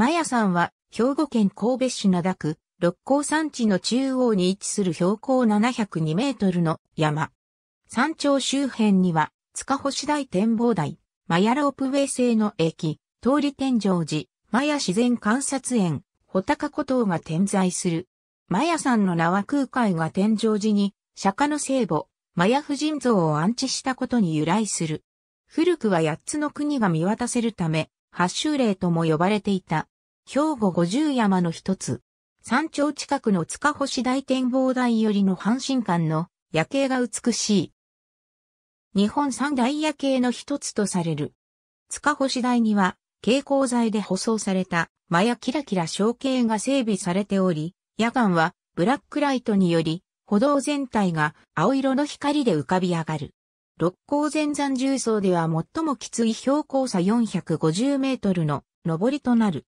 マヤさんは、兵庫県神戸市灘区、六甲山地の中央に位置する標高702メートルの山。山頂周辺には、塚星大展望台、マヤロープウェイ製の駅、通り天井寺、マヤ自然観察園、ホタカ古島が点在する。マヤさんの名は空海が天井寺に、釈迦の聖母、マヤ婦人像を安置したことに由来する。古くは八つの国が見渡せるため、八州霊とも呼ばれていた。兵庫五十山の一つ。山頂近くの塚星大展望台よりの阪神間の夜景が美しい。日本三大夜景の一つとされる。塚星台には蛍光剤で舗装されたマヤキラキラ小景が整備されており、夜間はブラックライトにより歩道全体が青色の光で浮かび上がる。六甲前山重層では最もきつい標高差450メートルの登りとなる。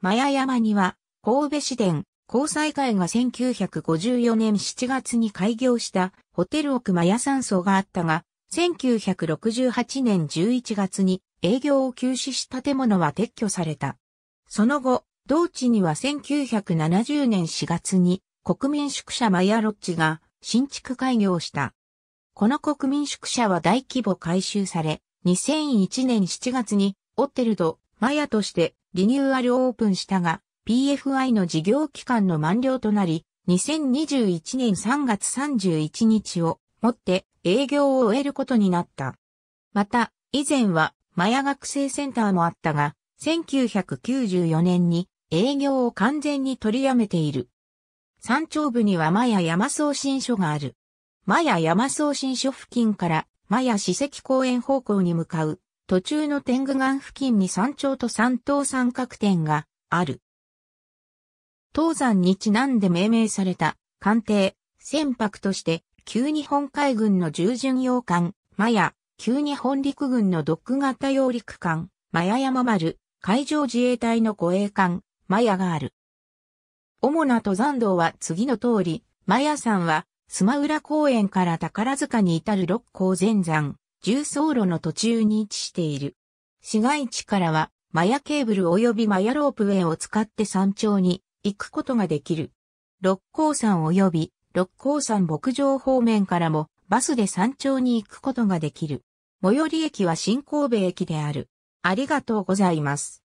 マヤ山には、神戸市電、交際会が1954年7月に開業したホテル奥マヤ山荘があったが、1968年11月に営業を休止した建物は撤去された。その後、同地には1970年4月に国民宿舎マヤロッジが新築開業した。この国民宿舎は大規模改修され、2001年7月にオッテルド、マヤとしてリニューアルオープンしたが、PFI の事業期間の満了となり、2021年3月31日をもって営業を終えることになった。また、以前はマヤ学生センターもあったが、1994年に営業を完全に取りやめている。山頂部にはマヤ山送信所がある。マヤ山荘新所付近からマヤ史跡公園方向に向かう途中の天狗岩付近に山頂と山頭三角点がある。東山にちなんで命名された艦艇、船舶として旧日本海軍の従巡洋艦、マヤ、旧日本陸軍のドック型揚陸艦、マヤ山丸、海上自衛隊の護衛艦、マヤがある。主な登山道は次の通り、マヤ山はスマウラ公園から宝塚に至る六甲前山、重走路の途中に位置している。市街地からは、マヤケーブル及びマヤロープウェイを使って山頂に行くことができる。六甲山及び六甲山牧場方面からもバスで山頂に行くことができる。最寄り駅は新神戸駅である。ありがとうございます。